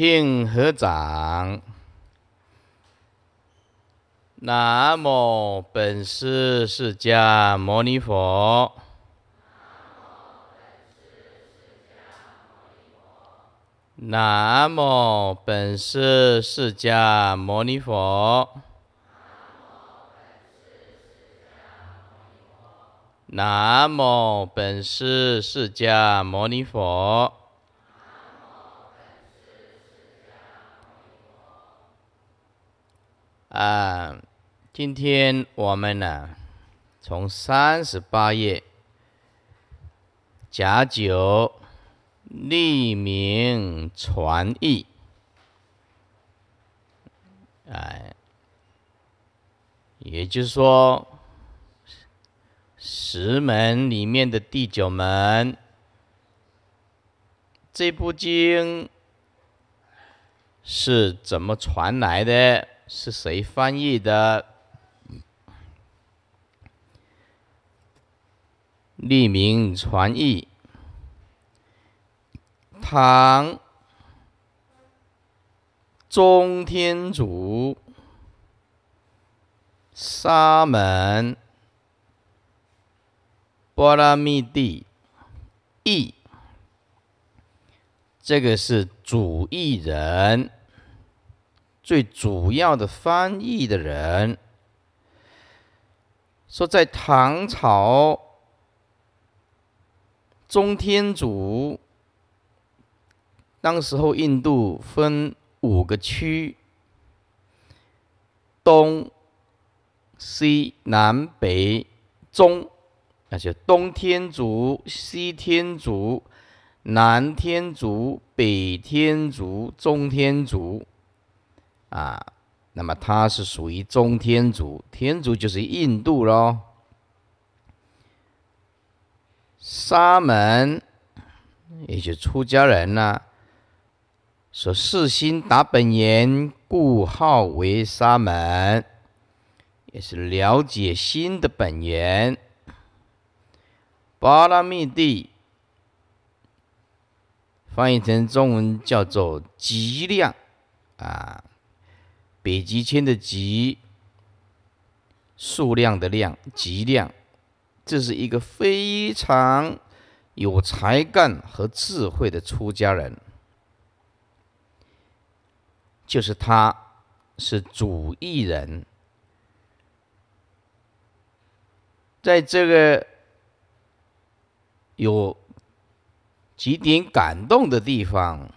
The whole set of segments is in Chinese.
请合掌。南无本师释迦牟尼佛。南无本师释迦牟尼佛。南无本师释迦牟尼佛。啊，今天我们呢，从三十八页甲九立名传译，哎，也就是说，十门里面的第九门这部经是怎么传来的？是谁翻译的？匿名传译，唐宗天竺沙门波拉密地译，这个是主译人。最主要的翻译的人说，在唐朝中天竺，当时候印度分五个区：东、西、南、北、中，那就东天竺、西天竺、南天竺、北天竺、中天竺。啊，那么它是属于中天竺，天竺就是印度喽。沙门，也就出家人呢，说四心达本源，故号为沙门，也是了解心的本源。巴拉密地，翻译成中文叫做吉量，啊。北极圈的极，数量的量，极量。这是一个非常有才干和智慧的出家人，就是他，是主艺人。在这个有几点感动的地方。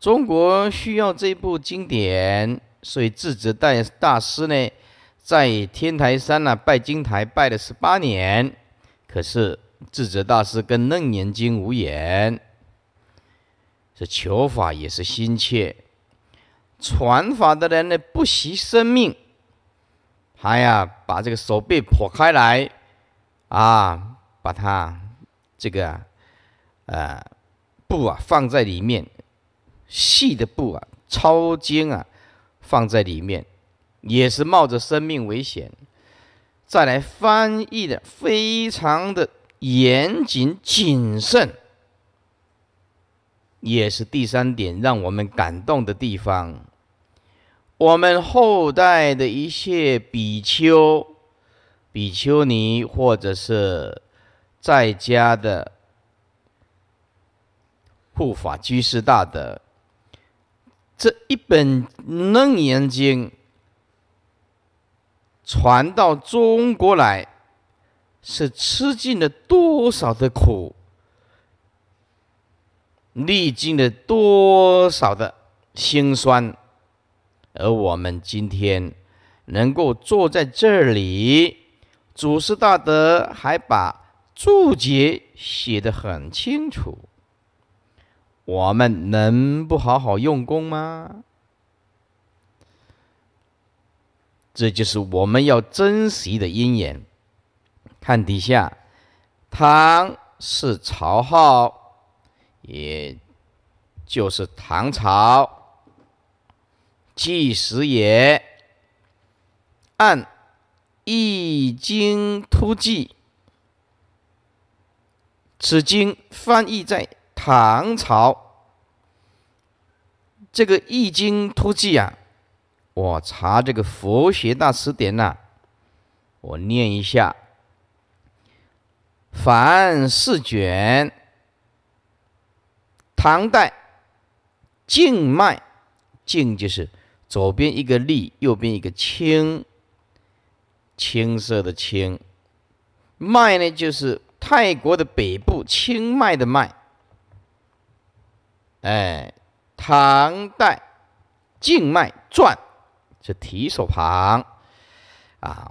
中国需要这部经典，所以智者大大师呢，在天台山呢拜金台拜了十八年，可是智者大师跟楞严经无缘，这求法也是心切，传法的人呢不惜生命，他呀，把这个手臂剖开来，啊，把它这个呃布啊放在里面。细的布啊，抄经啊，放在里面，也是冒着生命危险，再来翻译的，非常的严谨谨慎，也是第三点让我们感动的地方。我们后代的一些比丘、比丘尼，或者是在家的护法居士大德。这一本《楞严经》传到中国来，是吃尽了多少的苦，历尽了多少的辛酸，而我们今天能够坐在这里，祖师大德还把注解写的很清楚。我们能不好好用功吗？这就是我们要珍惜的因缘。看底下，唐是朝号，也就是唐朝纪时也。按《易经》突记，此经翻译在。唐朝这个《易经图记》啊，我查这个《佛学大词典》呐，我念一下：凡四卷。唐代静脉，静就是左边一个立，右边一个青，青色的青。脉呢就是泰国的北部清迈的迈。哎，唐代《静脉传》是提手旁啊，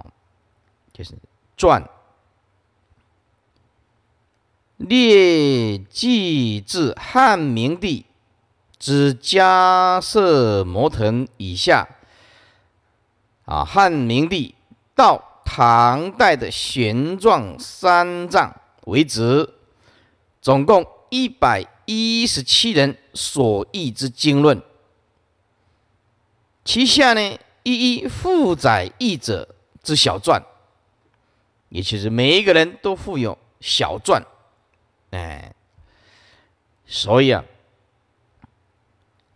就是传。列记至汉明帝之迦舍摩腾以下啊，汉明帝到唐代的玄奘三藏为止，总共。一百一十七人所译之经论，其下呢一一附载译者之小传，也就是每一个人都附有小传，哎，所以啊，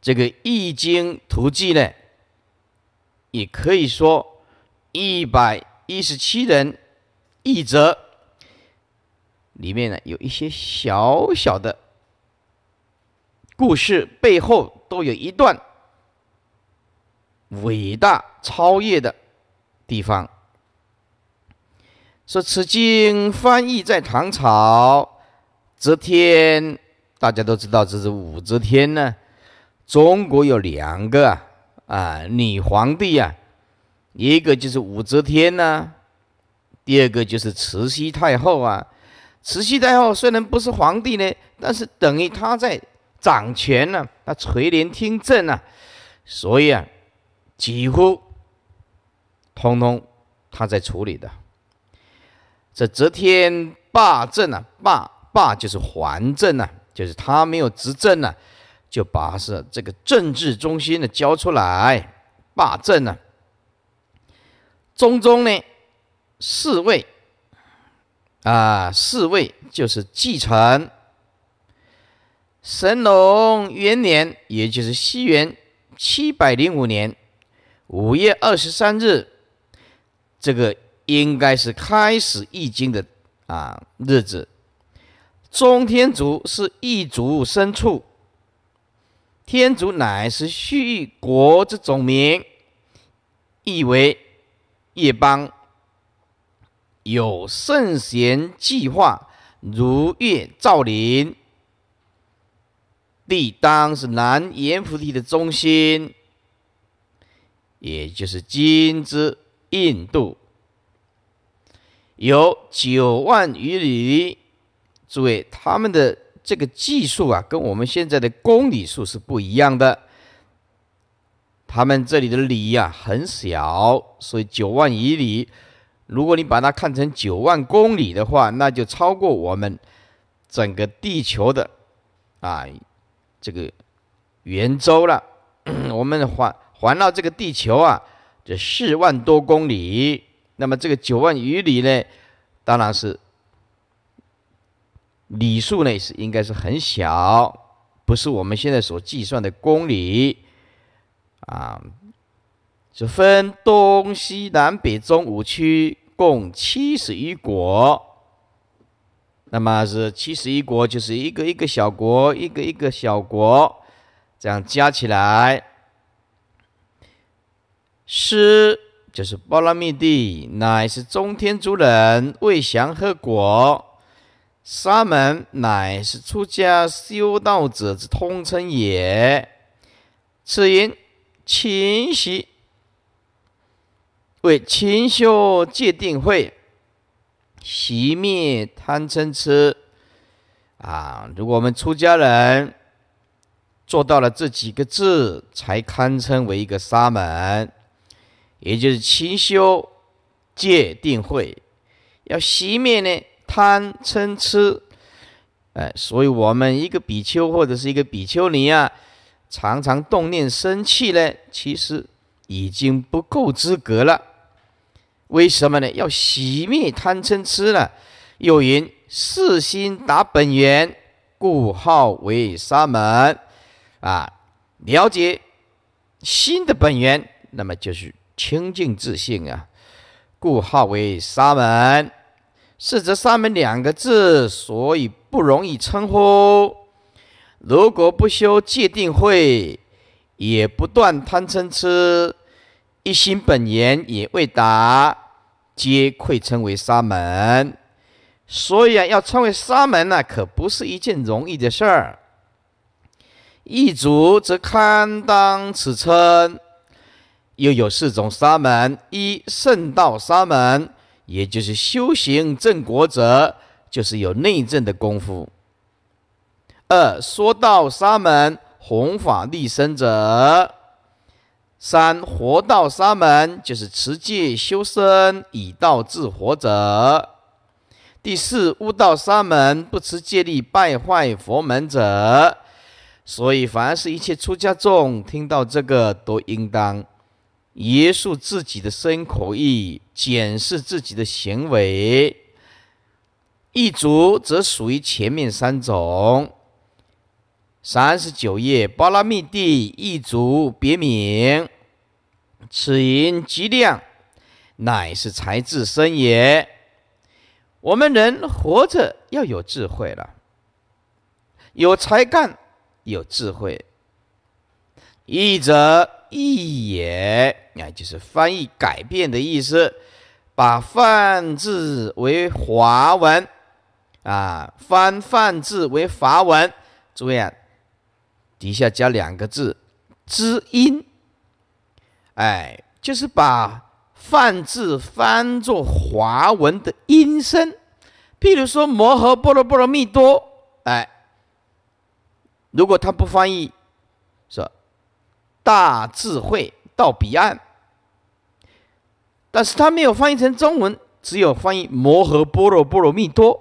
这个《易经图记》呢，也可以说一百一十七人译者。里面呢有一些小小的故事，背后都有一段伟大超越的地方。说此经翻译在唐朝，则天，大家都知道这是武则天呢。中国有两个啊女皇帝啊，一个就是武则天呢，第二个就是慈禧太后啊。慈禧太后虽然不是皇帝呢，但是等于她在掌权呢，她垂帘听政呢，所以啊，几乎通通她在处理的。这则天霸政啊，霸霸就是还政呢，就是他没有执政呢，就把是这个政治中心呢交出来，霸政呢，中宗呢，侍卫。啊，四位就是继承神龙元年，也就是西元七百零五年五月二十三日，这个应该是开始易经的啊日子。中天竺是易族深处，天竺乃是旭国之总名，意为夜邦。有圣贤计划，如月照林，地当是南阎浮提的中心，也就是今之印度，有九万余里。诸位，他们的这个计数啊，跟我们现在的公里数是不一样的。他们这里的里呀很小，所以九万余里。如果你把它看成九万公里的话，那就超过我们整个地球的啊这个圆周了。我们环环绕这个地球啊，这四万多公里，那么这个九万余里呢，当然是里数呢是应该是很小，不是我们现在所计算的公里啊。是分东西南北中五区，共七十一国。那么是七十一国，就是一个一个小国，一个一个小国，这样加起来。师就是波罗蜜地，乃是中天竺人，为祥和国。沙门乃是出家修道者之通称也。此云勤习。为勤修戒定慧，熄灭贪嗔痴啊！如果我们出家人做到了这几个字，才堪称为一个沙门，也就是勤修戒定慧，要熄灭呢贪嗔痴。哎，所以我们一个比丘或者是一个比丘尼啊，常常动念生气呢，其实已经不够资格了。为什么呢？要熄灭贪嗔痴呢？有云：“四心达本源，故号为沙门。”啊，了解心的本源，那么就是清净自信啊，故号为沙门。是则沙门两个字，所以不容易称呼。如果不修戒定慧，也不断贪嗔痴，一心本源也未达。皆愧称为沙门，所以啊，要称为沙门呢，可不是一件容易的事儿。一足则堪当此称，又有四种沙门：一圣道沙门，也就是修行正果者，就是有内证的功夫；二说道沙门，弘法立身者。三活道沙门，就是持戒修身以道治活者；第四悟道沙门，不持戒力败坏佛门者。所以，凡是一切出家众听到这个，都应当约束自己的身口意，检视自己的行为。异族则属于前面三种。三十九页巴拉密地异族别名。此言极亮，乃是才智深也。我们人活着要有智慧了，有才干，有智慧。译者译也，啊，就是翻译改变的意思，把汉字为华文，啊，翻汉字为法文。注意，啊，底下加两个字，知音。哎，就是把梵字翻作华文的音声，譬如说“摩诃波罗波罗蜜多”。哎，如果他不翻译，说“大智慧到彼岸”，但是他没有翻译成中文，只有翻译“摩诃波罗波罗蜜多”。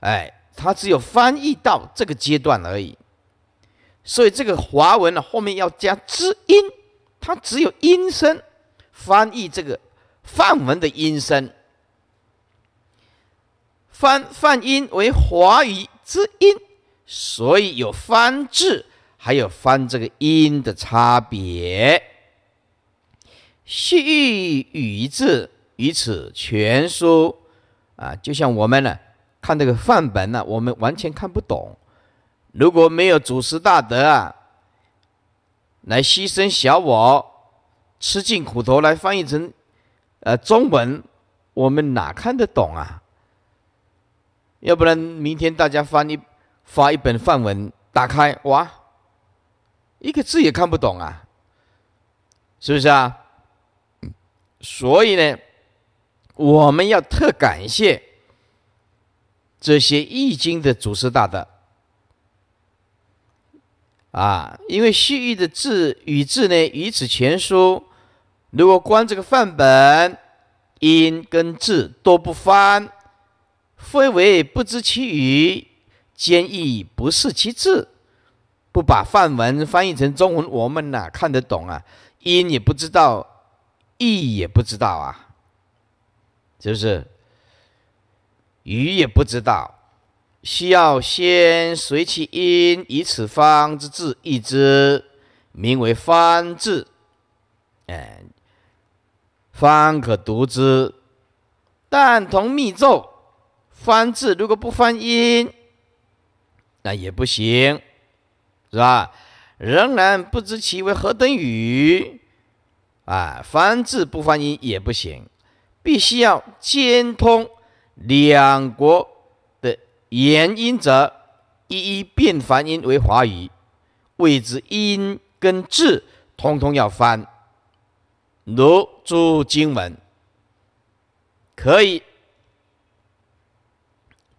哎，他只有翻译到这个阶段而已，所以这个华文呢，后面要加音声。它只有音声，翻译这个范文的音声，翻梵音为华语之音，所以有翻字，还有翻这个音的差别。西域语字于此全书啊，就像我们呢看这个范本呢，我们完全看不懂，如果没有祖师大德啊。来牺牲小我，吃尽苦头，来翻译成，呃，中文，我们哪看得懂啊？要不然明天大家翻一发一本范文，打开哇，一个字也看不懂啊，是不是啊？所以呢，我们要特感谢这些《易经》的祖师大德。啊，因为西域的字与字呢，与此全书，如果观这个范本，音跟字都不翻，非为不知其语，兼亦不识其字，不把范文翻译成中文，我们哪看得懂啊？音也不知道，义也不知道啊，是不是？语也不知道。需要先随其音，以此方之字译之，名为方字，哎，方可读之。但同密咒方字，如果不翻音，那也不行，是吧？仍然不知其为何等语啊！翻字不翻音也不行，必须要兼通两国。言音则一一变梵音为华语，谓之音跟字通通要翻，如诸经文，可以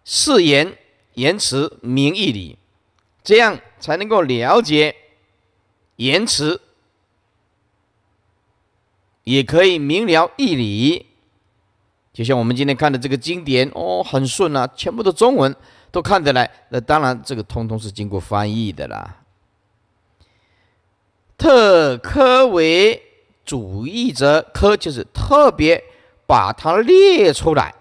释言言辞明义理，这样才能够了解言辞，也可以明了义理。就像我们今天看的这个经典哦，很顺啊，全部都中文，都看得来。那当然，这个通通是经过翻译的啦。特科维主义者，科就是特别把它列出来。